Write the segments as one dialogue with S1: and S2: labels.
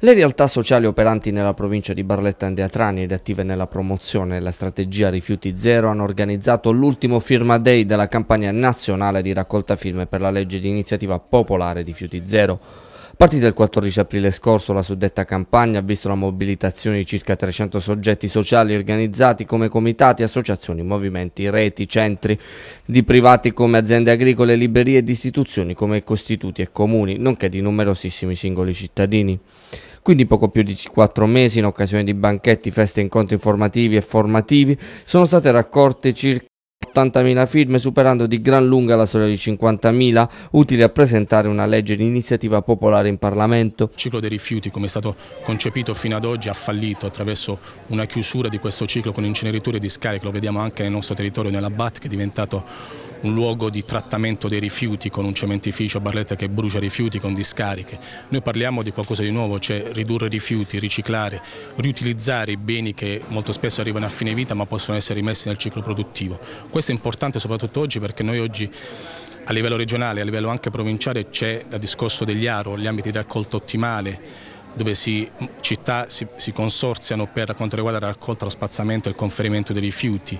S1: Le realtà sociali operanti nella provincia di Barletta Andeatrani ed attive nella promozione della strategia Rifiuti Zero hanno organizzato l'ultimo Firma Day della campagna nazionale di raccolta firme per la legge di iniziativa popolare Rifiuti Zero. Partita il 14 aprile scorso, la suddetta campagna ha visto la mobilitazione di circa 300 soggetti sociali organizzati come comitati, associazioni, movimenti, reti, centri di privati come aziende agricole, librerie ed istituzioni come costituti e comuni, nonché di numerosissimi singoli cittadini. Quindi poco più di quattro mesi, in occasione di banchetti, feste, incontri informativi e formativi, sono state raccolte circa 80.000 firme, superando di gran lunga la soglia di 50.000, utili a presentare una legge di iniziativa popolare in Parlamento. Il ciclo dei
S2: rifiuti, come è stato concepito fino ad oggi, ha fallito attraverso una chiusura di questo ciclo con inceneriture e discariche, lo vediamo anche nel nostro territorio, nella BAT, che è diventato un luogo di trattamento dei rifiuti con un cementificio a Barletta che brucia rifiuti con discariche. Noi parliamo di qualcosa di nuovo, cioè ridurre rifiuti, riciclare, riutilizzare i beni che molto spesso arrivano a fine vita ma possono essere rimessi nel ciclo produttivo. Questo è importante soprattutto oggi perché noi oggi a livello regionale, a livello anche provinciale c'è il discorso degli ARO, gli ambiti di raccolta ottimale, dove si, città si, si, consorziano per quanto riguarda la raccolta, lo spazzamento e il conferimento dei rifiuti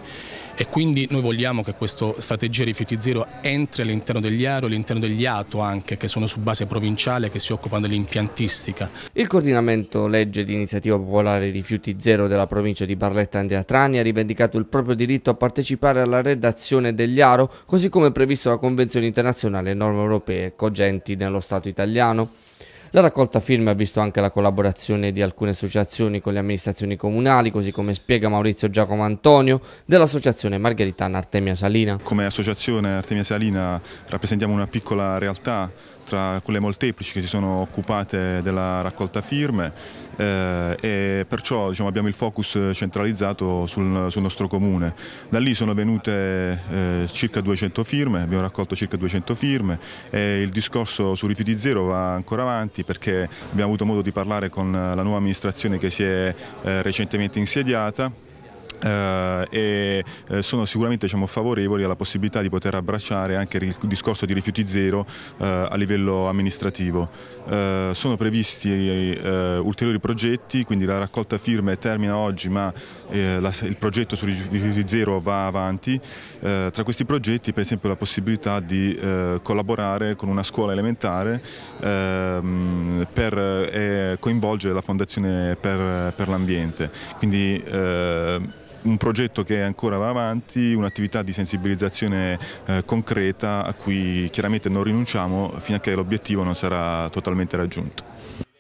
S2: e quindi noi vogliamo che questa strategia rifiuti zero entri all'interno
S1: degli ARO e all'interno
S2: degli ATO anche che sono su base provinciale che si occupano dell'impiantistica.
S1: Il coordinamento legge di iniziativa popolare rifiuti zero della provincia di Barletta Andrea Trani ha rivendicato il proprio diritto a partecipare alla redazione degli ARO così come previsto la Convenzione internazionale e norme europee cogenti nello Stato italiano. La raccolta firme ha visto anche la collaborazione di alcune associazioni con le amministrazioni comunali, così come spiega Maurizio Giacomo Antonio dell'associazione Margheritana Artemia Salina. Come associazione Artemia Salina
S3: rappresentiamo una piccola realtà tra quelle molteplici che si sono occupate della raccolta firme eh, e perciò diciamo, abbiamo il focus centralizzato sul, sul, nostro comune. Da lì sono venute eh, circa 200 firme, abbiamo raccolto circa 200 firme e il discorso su rifiuti zero va ancora avanti perché abbiamo avuto modo di parlare con la nuova amministrazione che si è eh, recentemente insediata Uh, e uh, sono sicuramente diciamo, favorevoli alla possibilità di poter abbracciare anche il discorso di rifiuti zero uh, a livello amministrativo. sono previsti ulteriori progetti, quindi la raccolta firme termina oggi ma la, il progetto su rifiuti zero va avanti. tra questi progetti per esempio la possibilità di collaborare con una scuola elementare ehm, per coinvolgere la Fondazione per, per l'Ambiente. Quindi ehm, un progetto che ancora va avanti, un'attività di sensibilizzazione eh, concreta a cui chiaramente non rinunciamo fino a che l'obiettivo non sarà totalmente raggiunto.